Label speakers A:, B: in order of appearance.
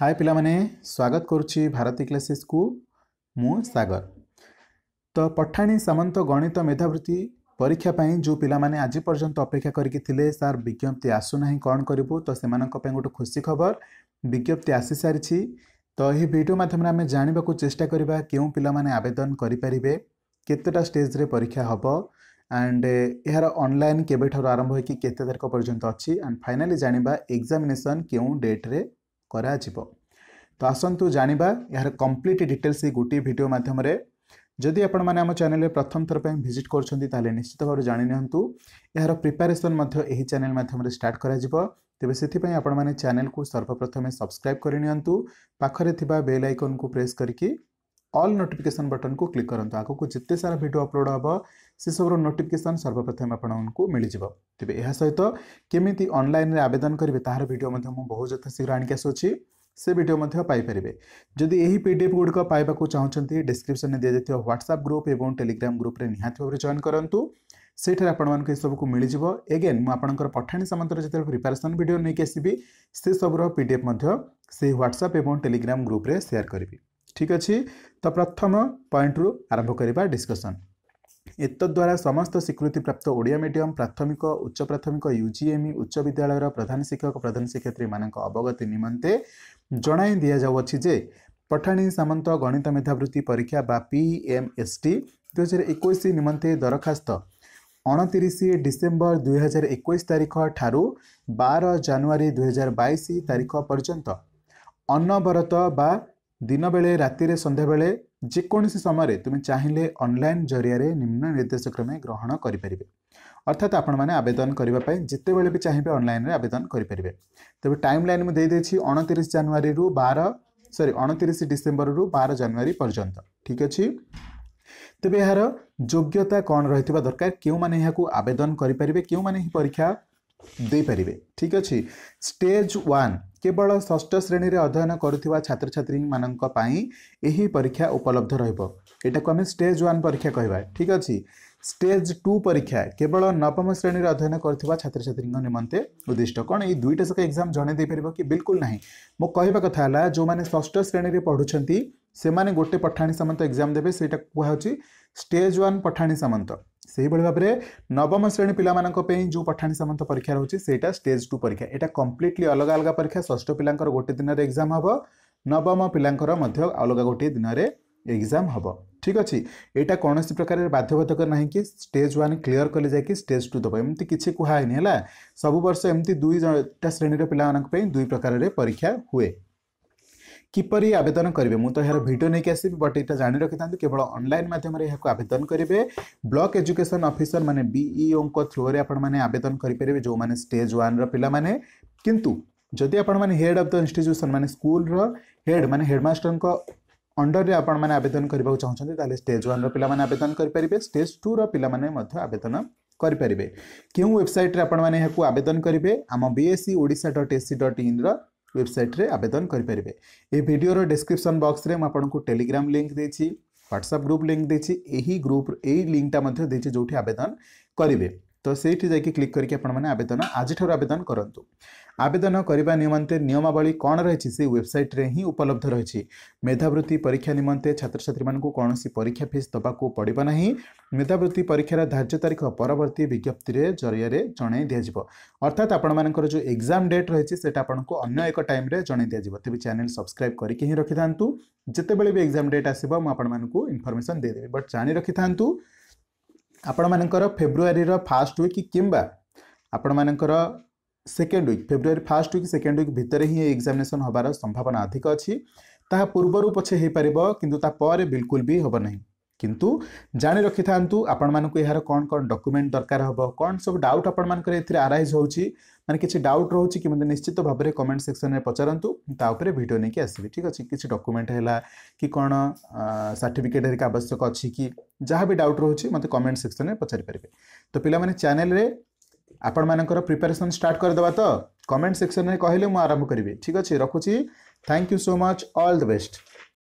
A: हाय ପିଲାମାନେ ସ୍ୱାଗତ କରୁଛି ଭାରତୀ କ୍ଲାସେସ୍କୁ ମୁଁ ସାଗର ତ ପଠାଣି ସାମନ୍ତ ଗଣିତ ମେଧାବୃତ୍ତି ପରୀକ୍ଷା ପାଇଁ ଯେଉଁ ପିଲାମାନେ ଆଜି ପର୍ଯ୍ୟନ୍ତ ଅପେକ୍ଷା କରିକି ଥିଲେ ସାର୍ ବିଜ୍ଞପ୍ତି ଆସୁନାହିଁ କ'ଣ କରିବୁ ତ ସେମାନଙ୍କ ପାଇଁ ଗୋଟେ ଖୁସି ଖବର ବିଜ୍ଞପ୍ତି ଆସିସାରିଛି ତ ଏହି ଭିଡ଼ିଓ ମାଧ୍ୟମରେ ଆମେ ଜାଣିବାକୁ ଚେଷ୍ଟା କରିବା କେଉଁ ପିଲାମାନେ ଆବେଦନ କରିପାରିବେ କେତେଟା ଷ୍ଟେଜ୍ରେ ପରୀକ୍ଷା ହେବ ଆଣ୍ଡ ଏହାର ଅନଲାଇନ୍ କେବେଠାରୁ ଆରମ୍ଭ ହୋଇକି କେତେ ତାରିଖ ପର୍ଯ୍ୟନ୍ତ ଅଛି ଆଣ୍ଡ ଫାଇନାଲି ଜାଣିବା ଏକ୍ଜାମିନେସନ୍ କେଉଁ ଡେଟ୍ରେ କରାଯିବ ତ ଆସନ୍ତୁ ଜାଣିବା ଏହାର କମ୍ପ୍ଲିଟ୍ ଡିଟେଲ୍ସ ଏଇ ଗୋଟିଏ ଭିଡ଼ିଓ ମାଧ୍ୟମରେ ଯଦି ଆପଣମାନେ ଆମ ଚ୍ୟାନେଲରେ ପ୍ରଥମ ଥର ପାଇଁ ଭିଜିଟ୍ କରୁଛନ୍ତି ତାହେଲେ ନିଶ୍ଚିତ ଭାବରେ ଜାଣିନିଅନ୍ତୁ ଏହାର ପ୍ରିପାରେସନ୍ ମଧ୍ୟ ଏହି ଚ୍ୟାନେଲ୍ ମାଧ୍ୟମରେ ଷ୍ଟାର୍ଟ କରାଯିବ ତେବେ ସେଥିପାଇଁ ଆପଣମାନେ ଚ୍ୟାନେଲକୁ ସର୍ବପ୍ରଥମେ ସବସ୍କ୍ରାଇବ୍ କରିନିଅନ୍ତୁ ପାଖରେ ଥିବା ବେଲ୍ ଆଇକନ୍କୁ ପ୍ରେସ୍ କରିକି ଅଲ୍ ନୋଟିଫିକେସନ୍ ବଟନ୍କୁ କ୍ଲିକ୍ କରନ୍ତୁ ଆଗକୁ ଯେତେ ସାରା ଭିଡ଼ିଓ ଅପଲୋଡ଼ ହେବ ସେସବୁର ନୋଟିଫିକେସନ୍ ସର୍ବପ୍ରଥମେ ଆପଣଙ୍କୁ ମିଳିଯିବ ତେବେ ଏହା ସହିତ କେମିତି ଅନଲାଇନ୍ରେ ଆବେଦନ କରିବେ ତାହାର ଭିଡ଼ିଓ ମଧ୍ୟ ମୁଁ ବହୁ ଯଥାଶୀଘ୍ର ଆଣିକି ଆସୁଛି ସେ ଭିଡ଼ିଓ ମଧ୍ୟ ପାଇପାରିବେ ଯଦି ଏହି ପି ଡି ଏଫ୍ ଗୁଡ଼ିକ ପାଇବାକୁ ଚାହୁଁଛନ୍ତି ଡିସ୍କ୍ରିପ୍ସନ୍ରେ ଦିଆଯାଇଥିବା ହ୍ୱାଟ୍ସଆପ୍ ଗ୍ରୁପ୍ ଏବଂ ଟେଲିଗ୍ରାମ୍ ଗ୍ରୁପ୍ରେ ନିହାତି ଭାବରେ ଜଏନ୍ କରନ୍ତୁ ସେଇଠାରେ ଆପଣମାନଙ୍କୁ ଏସବୁକୁ ମିଳିଯିବ ଏଗେନ୍ ମୁଁ ଆପଣଙ୍କର ପଠାଣି ସାମନ୍ତର ଯେତେବେଳେ ପ୍ରିପାରେସନ୍ ଭିଡ଼ିଓ ନେଇକି ଆସିବି ସେସବୁର ପି ଡି ଏଫ୍ ମଧ୍ୟ ସେହି ହ୍ୱାଟ୍ସଆପ୍ ଏବଂ ଟେଲିଗ୍ରାମ୍ ଗ୍ରୁପ୍ରେ ସେୟାର କରିବି ଠିକ୍ ଅଛି ତ ପ୍ରଥମ ପଏଣ୍ଟରୁ ଆରମ୍ଭ କରିବା ଡିସ୍କସନ୍ ଏତଦ୍ୱାରା ସମସ୍ତ ସ୍ୱୀକୃତିପ୍ରାପ୍ତ ଓଡ଼ିଆ ମିଡ଼ିୟମ୍ ପ୍ରାଥମିକ ଉଚ୍ଚ ପ୍ରାଥମିକ ୟୁ ଜି ଏମ୍ ଉଚ୍ଚ ବିଦ୍ୟାଳୟର ପ୍ରଧାନ ଶିକ୍ଷକ ପ୍ରଧାନ ଶିକ୍ଷୟିତ୍ରୀମାନଙ୍କ ଅବଗତି ନିମନ୍ତେ ଜଣାଇ ଦିଆଯାଉଅଛି ଯେ ପଠାଣି ସାମନ୍ତ ଗଣିତ ମେଧାବୃତ୍ତି ପରୀକ୍ଷା ବା P M e S T ଦୁଇହଜାର ଏକୋଇଶ ନିମନ୍ତେ ଦରଖାସ୍ତ ଅଣତିରିଶ ଡିସେମ୍ବର ଦୁଇହଜାର ଏକୋଇଶ ତାରିଖ ଠାରୁ ବାର ଜାନୁଆରୀ ଦୁଇହଜାର ବାଇଶ ତାରିଖ ପର୍ଯ୍ୟନ୍ତ ଅନବରତ ବା ଦିନବେଳେ ରାତିରେ ସନ୍ଧ୍ୟାବେଳେ ଯେକୌଣସି ସମୟରେ ତୁମେ ଚାହିଁଲେ ଅନଲାଇନ୍ ଜରିଆରେ ନିମ୍ନ ନିର୍ଦ୍ଦେଶକ୍ରମେ ଗ୍ରହଣ କରିପାରିବେ ଅର୍ଥାତ୍ ଆପଣମାନେ ଆବେଦନ କରିବା ପାଇଁ ଯେତେବେଳେ ବି ଚାହିଁବେ ଅନଲାଇନ୍ରେ ଆବେଦନ କରିପାରିବେ ତେବେ ଟାଇମ୍ ଲାଇନ୍ ମୁଁ ଦେଇଦେଇଛି ଅଣତିରିଶ ଜାନୁଆରୀରୁ ବାର ସରି ଅଣତିରିଶ ଡିସେମ୍ବରରୁ ବାର ଜାନୁଆରୀ ପର୍ଯ୍ୟନ୍ତ ଠିକ୍ ଅଛି ତେବେ ଏହାର ଯୋଗ୍ୟତା କ'ଣ ରହିଥିବା ଦରକାର କେଉଁମାନେ ଏହାକୁ ଆବେଦନ କରିପାରିବେ କେଉଁମାନେ ଏହି ପରୀକ୍ଷା ଦେଇପାରିବେ ଠିକ୍ ଅଛି ଷ୍ଟେଜ୍ ୱାନ୍ केवल ष्ठ श्रेणी में अध्ययन करुवा छात्र छात्री मानी परीक्षा उपलब्ध रटाक आम स्टेज वन परीक्षा कह ठीक अच्छे स्टेज टू परीक्षा केवल नवम श्रेणी में अध्ययन करुवा छात्र छात्री निम्ते उद्दिष्ट कौन ये दुईटा जाक एक्जाम जनईदेपर कि बिलकुल ना मो कह कथा जो मैंने ष्ठ श्रेणी में पढ़ुंट से मैंने गोटे पठाणी सामंत एक्जाम देते से कहुच्छे स्टेज वन पठाणी सामंत से ही भाव में नवम श्रेणी पे जो पठाणी सामंत परीक्षा रोचे से स्टेज टू परीक्षा यहाँ कम्प्लीटली अलग अलग परीक्षा ष्ठ पिला गोटे दिन में एक्जाम हम नवम पिला अलग गोटे दिन में एक्जाम हम ठीक अच्छे यहाँ कौन प्रकार बाध्यबाधक नहीं कि स्टेज वन क्लीयर कले जाए स्टेज टू दब एम कि कहुनी है सब वर्ष एमती दुईटा श्रेणी पे दुई प्रकार परीक्षा हुए কিপরি আবেদন করবে মু তো এর ভিডিও নিয়ে আসবি বট এটা জানি রাখি থাকে কেবল অনলাইন মাধ্যমে এখন আবেদন করবে ব্লক এজুকেশন অফিসর মানে বিইও থ্রুরে আপন মানে আবেদন করে যে স্টেজ ওয়ান্র পিলা মানে কিন্তু যদি আপন মানে হেড অফ দ ইনস্টিট্যুশন মানে স্কুলর হেড মানে হেডমাস্টর ଅଣ୍ଡରରେ ଆପଣମାନେ ଆବେଦନ କରିବାକୁ ଚାହୁଁଛନ୍ତି ତାହେଲେ ଷ୍ଟେଜ୍ ୱାନ୍ର ପିଲାମାନେ ଆବେଦନ କରିପାରିବେ ଷ୍ଟେଜ୍ ଟୁର ପିଲାମାନେ ମଧ୍ୟ ଆବେଦନ କରିପାରିବେ କେଉଁ ୱେବସାଇଟ୍ରେ ଆପଣମାନେ ଏହାକୁ ଆବେଦନ କରିବେ ଆମ BSC Odisha dot SC dot ଇନ୍ର वेबसाइट्रे आवेदन करेंगे ये भिडर डिस्क्रिपन बक्स में आपको Telegram link WhatsApp group link देसी ग्रुप यही लिंकटा जो आवेदन करेंगे ତ ସେଇଠି ଯାଇକି କ୍ଲିକ୍ କରିକି ଆପଣମାନେ ଆବେଦନ ଆଜିଠାରୁ ଆବେଦନ କରନ୍ତୁ ଆବେଦନ କରିବା ନିମନ୍ତେ ନିୟମାବଳୀ କ'ଣ ରହିଛି ସେ ୱେବସାଇଟ୍ରେ ହିଁ ଉପଲବ୍ଧ ରହିଛି ମେଧାବୃତ୍ତି ପରୀକ୍ଷା ନିମନ୍ତେ ଛାତ୍ରଛାତ୍ରୀମାନଙ୍କୁ କୌଣସି ପରୀକ୍ଷା ଫିସ୍ ଦେବାକୁ ପଡ଼ିବ ନାହିଁ ମେଧାବୃତ୍ତି ପରୀକ୍ଷାର ଧାର୍ଯ୍ୟ ତାରିଖ ପରବର୍ତ୍ତୀ ବିଜ୍ଞପ୍ତିରେ ଜରିଆରେ ଜଣାଇ ଦିଆଯିବ ଅର୍ଥାତ୍ ଆପଣମାନଙ୍କର ଯେଉଁ ଏକ୍ଜାମ୍ ଡେଟ୍ ରହିଛି ସେଇଟା ଆପଣଙ୍କୁ ଅନ୍ୟ ଏକ ଟାଇମ୍ରେ ଜଣାଇ ଦିଆଯିବ ତେବେ ଚ୍ୟାନେଲ୍ ସବସ୍କ୍ରାଇବ୍ କରିକି ହିଁ ରଖିଥାନ୍ତୁ ଯେତେବେଳେ ବି ଏକ୍ଜାମ୍ ଡେଟ୍ ଆସିବ ମୁଁ ଆପଣମାନଙ୍କୁ ଇନଫର୍ମେସନ୍ ଦେଇଦେବି ବଟ୍ ଜାଣି ରଖିଥାନ୍ତୁ ଆପଣମାନଙ୍କର ଫେବୃଆରୀର ଫାଷ୍ଟ ୱିକ୍ କିମ୍ବା ଆପଣମାନଙ୍କର ସେକେଣ୍ଡ ୱିକ୍ ଫେବୃଆରୀ ଫାଷ୍ଟ ୱିକ୍ ସେକେଣ୍ଡ ୱିକ୍ ଭିତରେ ହିଁ ଏ ଏକ୍ଜାମିନେସନ୍ ହେବାର ସମ୍ଭାବନା ଅଧିକ ଅଛି ତାହା ପୂର୍ବରୁ ପଛେ ହେଇପାରିବ କିନ୍ତୁ ତାପରେ ବିଲକୁଲ ବି ହେବ ନାହିଁ କିନ୍ତୁ ଜାଣି ରଖିଥାନ୍ତୁ ଆପଣମାନଙ୍କୁ ଏହାର କ'ଣ କ'ଣ ଡକୁମେଣ୍ଟ ଦରକାର ହେବ କ'ଣ ସବୁ ଡାଉଟ୍ ଆପଣମାନଙ୍କର ଏଥିରେ ଆରାଇଜ୍ ହେଉଛି ମାନେ କିଛି ଡାଉଟ୍ ରହୁଛି କି ମୋତେ ନିଶ୍ଚିତ ଭାବରେ କମେଣ୍ଟ ସେକ୍ସନରେ ପଚାରନ୍ତୁ ତା ଉପରେ ଭିଡ଼ିଓ ନେଇକି ଆସିବି ଠିକ୍ ଅଛି କିଛି ଡକୁମେଣ୍ଟ ହେଲା କି କ'ଣ ସାର୍ଟିଫିକେଟ୍ ହେରିକା ଆବଶ୍ୟକ ଅଛି କି ଯାହା ବି ଡାଉଟ୍ ରହୁଛି ମୋତେ କମେଣ୍ଟ ସେକ୍ସନରେ ପଚାରିପାରିବେ ତ ପିଲାମାନେ ଚ୍ୟାନେଲରେ ଆପଣମାନଙ୍କର ପ୍ରିପାରେସନ୍ ଷ୍ଟାର୍ଟ କରିଦେବା ତ କମେଣ୍ଟ ସେକ୍ସନରେ କହିଲେ ମୁଁ ଆରମ୍ଭ କରିବି ଠିକ୍ ଅଛି ରଖୁଛି thank you so much all the best